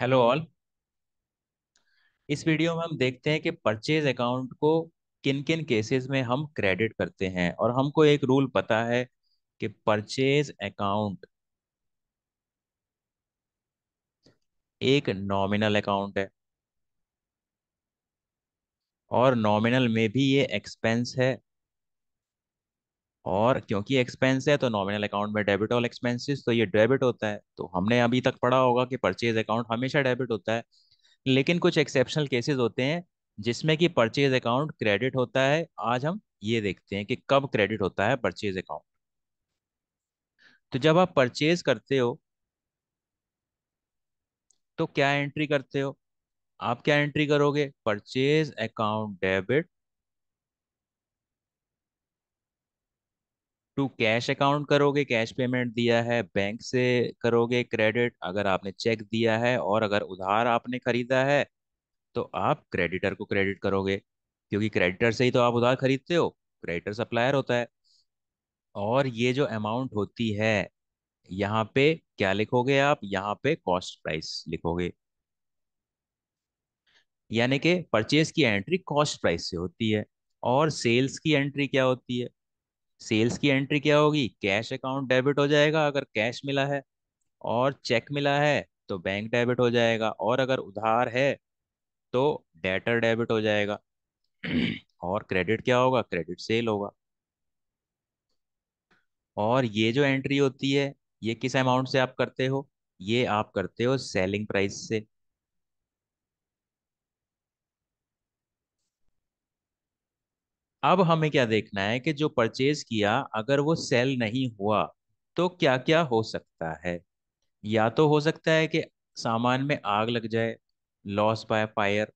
hello all इस video में हम देखते हैं कि परचेज अकाउंट को किन किन केसेस में हम क्रेडिट करते हैं और हमको एक रूल पता है कि परचेज अकाउंट एक नॉमिनल अकाउंट है और नॉमिनल में भी ये एक्सपेंस है और क्योंकि एक्सपेंस है तो नॉमिनल अकाउंट में डेबिट ऑल एक्सपेंसेस तो ये डेबिट होता है तो हमने अभी तक पढ़ा होगा कि परचेज अकाउंट हमेशा डेबिट होता है लेकिन कुछ एक्सेप्शनल केसेस होते हैं जिसमें कि परचेज अकाउंट क्रेडिट होता है आज हम ये देखते हैं कि कब क्रेडिट होता है परचेज अकाउंट तो जब आप परचेज करते हो तो क्या एंट्री करते हो आप क्या एंट्री करोगे purchase account debit to cash account करोगे कैश पेमेंट दिया है बैंक से करोगे क्रेडिट अगर आपने चेक दिया है और अगर उधार आपने खरीदा है तो आप क्रेडिटर को क्रेडिट करोगे क्योंकि क्रेडिटर से ही तो आप उधार खरीदते हो क्रेडिटर सप्लायर होता है और ये जो अमाउंट होती है यहाँ पे क्या लिखोगे आप यहाँ पे कॉस्ट प्राइस लिखोगे यानी कि परचेज की एंट्री कॉस्ट प्राइस से होती है और सेल्स की एंट्री क्या होती है सेल्स की एंट्री क्या होगी कैश अकाउंट डेबिट हो जाएगा अगर कैश मिला है और चेक मिला है तो बैंक डेबिट हो जाएगा और अगर उधार है तो डेटर डेबिट हो जाएगा और क्रेडिट क्या होगा क्रेडिट सेल होगा और ये जो एंट्री होती है ये किस अमाउंट से आप करते हो ये आप करते हो सेलिंग प्राइस से अब हमें क्या देखना है कि जो परचेज किया अगर वो सेल नहीं हुआ तो क्या क्या हो सकता है या तो हो सकता है कि सामान में आग लग जाए लॉस बाय फायर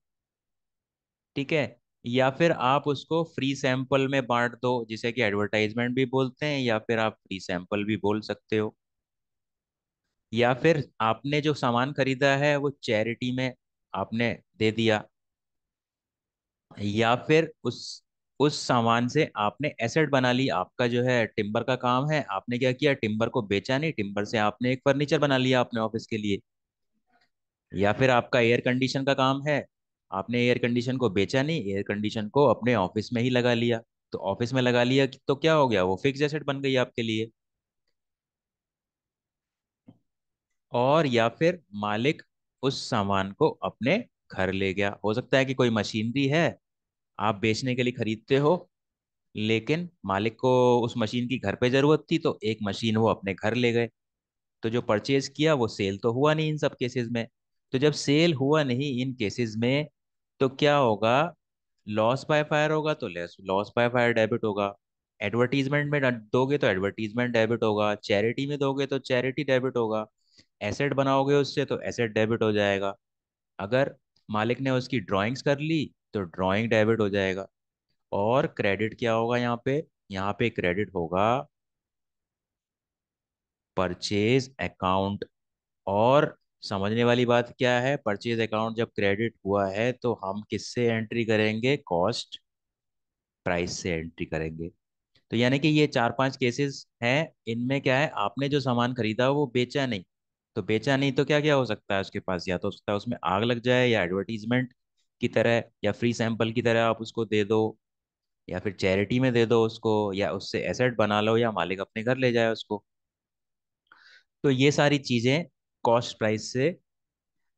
ठीक है या फिर आप उसको फ्री सैंपल में बांट दो जिसे कि एडवर्टाइजमेंट भी बोलते हैं या फिर आप फ्री सैंपल भी बोल सकते हो या फिर आपने जो सामान खरीदा है वो चैरिटी में आपने दे दिया या फिर उस उस सामान से आपने एसेट बना ली आपका जो है टिम्बर का काम है आपने क्या किया टिम्बर को बेचा नहीं टिम्बर से आपने एक फर्नीचर बना लिया अपने ऑफिस के लिए या फिर आपका एयर कंडीशन का काम है आपने एयर कंडीशन को बेचा नहीं एयर कंडीशन को अपने ऑफिस में ही लगा लिया तो ऑफिस में लगा लिया तो क्या हो गया वो फिक्स एसेट बन गई आपके लिए और या फिर मालिक उस सामान को अपने घर ले गया हो सकता है कि कोई मशीनरी है आप बेचने के लिए खरीदते हो लेकिन मालिक को उस मशीन की घर पे ज़रूरत थी तो एक मशीन वो अपने घर ले गए तो जो परचेज़ किया वो सेल तो हुआ नहीं इन सब केसेस में तो जब सेल हुआ नहीं इन केसेस में तो क्या होगा लॉस बाय फायर होगा तो less loss by fire debit होगा एडवर्टीजमेंट तो में दोगे तो एडवर्टीजमेंट डेबिट होगा चैरिटी में दोगे तो चैरिटी डेबिट होगा एसेट बनाओगे उससे तो एसेट डेबिट हो जाएगा अगर मालिक ने उसकी ड्राइंग्स कर ली तो ड्राइंग डेबिट हो जाएगा और क्रेडिट क्या होगा यहाँ पे यहाँ पे क्रेडिट होगा परचेज अकाउंट और समझने वाली बात क्या है परचेज अकाउंट जब क्रेडिट हुआ है तो हम किससे एंट्री करेंगे कॉस्ट प्राइस से एंट्री करेंगे तो यानी कि ये चार पांच केसेस हैं इनमें क्या है आपने जो सामान खरीदा वो बेचा नहीं तो बेचा नहीं तो क्या क्या हो सकता है उसके पास या तो हो सकता है उसमें आग लग जाए या एडवर्टीजमेंट की तरह या फ्री सैंपल की तरह आप उसको दे दो या फिर चैरिटी में दे दो उसको या उससे एसेट बना लो या मालिक अपने घर ले जाए उसको तो ये सारी चीज़ें कॉस्ट प्राइस से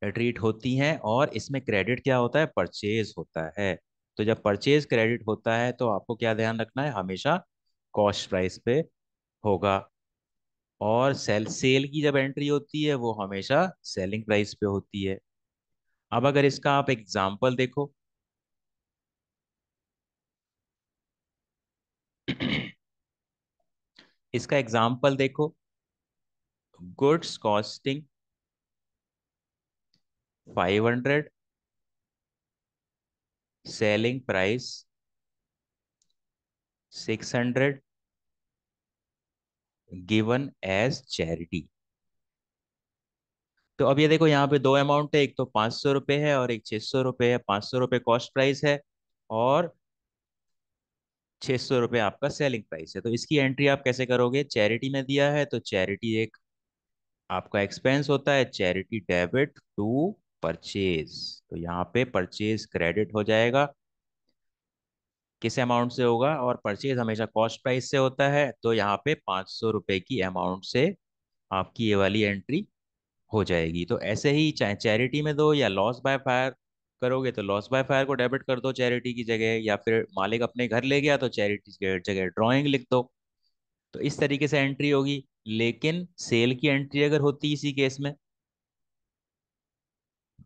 ट्रीट होती हैं और इसमें क्रेडिट क्या होता है परचेज होता है तो जब परचेज क्रेडिट होता है तो आपको क्या ध्यान रखना है हमेशा कॉस्ट प्राइस पे होगा और सेल सेल की जब एंट्री होती है वो हमेशा सेलिंग प्राइस पे होती है अब अगर इसका आप एग्जाम्पल देखो इसका एग्जाम्पल देखो goods costing five hundred selling price six hundred given as charity तो अब ये देखो यहाँ पे दो अमाउंट है एक तो पाँच सौ रुपये है और एक छः सौ रुपये है पाँच सौ रुपये कॉस्ट प्राइस है और छः सौ रुपये आपका सेलिंग प्राइस है तो इसकी एंट्री आप कैसे करोगे चैरिटी ने दिया है तो चैरिटी एक आपका एक्सपेंस होता है चैरिटी डेबिट टू परचेज तो यहाँ पे परचेज क्रेडिट हो जाएगा किस अमाउंट से होगा और परचेज हमेशा कॉस्ट प्राइस से होता है तो यहाँ पे पाँच सौ रुपये की अमाउंट से आपकी ये वाली एंट्री हो जाएगी तो ऐसे ही चाहे चैरिटी में दो या लॉस बाय फायर करोगे तो लॉस बाय फायर को डेबिट कर दो चैरिटी की जगह या फिर मालिक अपने घर ले गया तो चैरिटी की जगह ड्रॉइंग लिख दो तो इस तरीके से एंट्री होगी लेकिन सेल की एंट्री अगर होती इसी केस में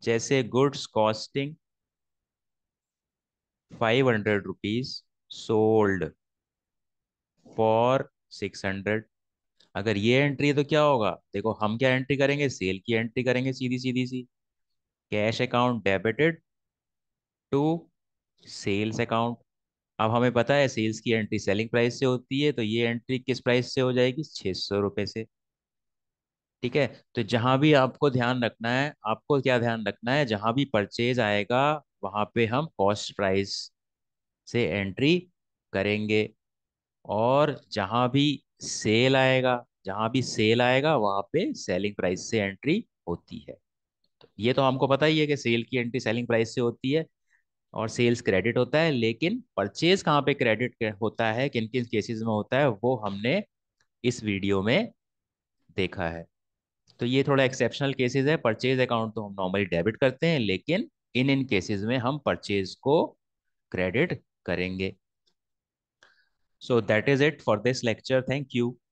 जैसे goods costing five hundred rupees sold for six hundred अगर ये एंट्री है तो क्या होगा देखो हम क्या एंट्री करेंगे सेल की एंट्री करेंगे सीधी सीधी सी cash account debited to sales account अब हमें पता है सेल्स की एंट्री सेलिंग प्राइस से होती है तो ये एंट्री किस प्राइस से हो जाएगी छः सौ रुपये से ठीक है तो जहां भी आपको ध्यान रखना है आपको क्या ध्यान रखना है जहां भी परचेज आएगा वहां पे हम कॉस्ट प्राइस से एंट्री करेंगे और जहां भी सेल आएगा जहां भी सेल आएगा वहां पे सेलिंग प्राइस से एंट्री होती है तो ये तो हमको पता ही है कि सेल की एंट्री सेलिंग प्राइस से होती है और सेल्स क्रेडिट होता है लेकिन परचेज कहाँ पे क्रेडिट होता है किन किन केसेस में होता है वो हमने इस वीडियो में देखा है तो ये थोड़ा एक्सेप्शनल केसेस है परचेज अकाउंट तो हम नॉर्मली डेबिट करते हैं लेकिन इन इन केसेस में हम परचेज को क्रेडिट करेंगे so that is it for this lecture thank you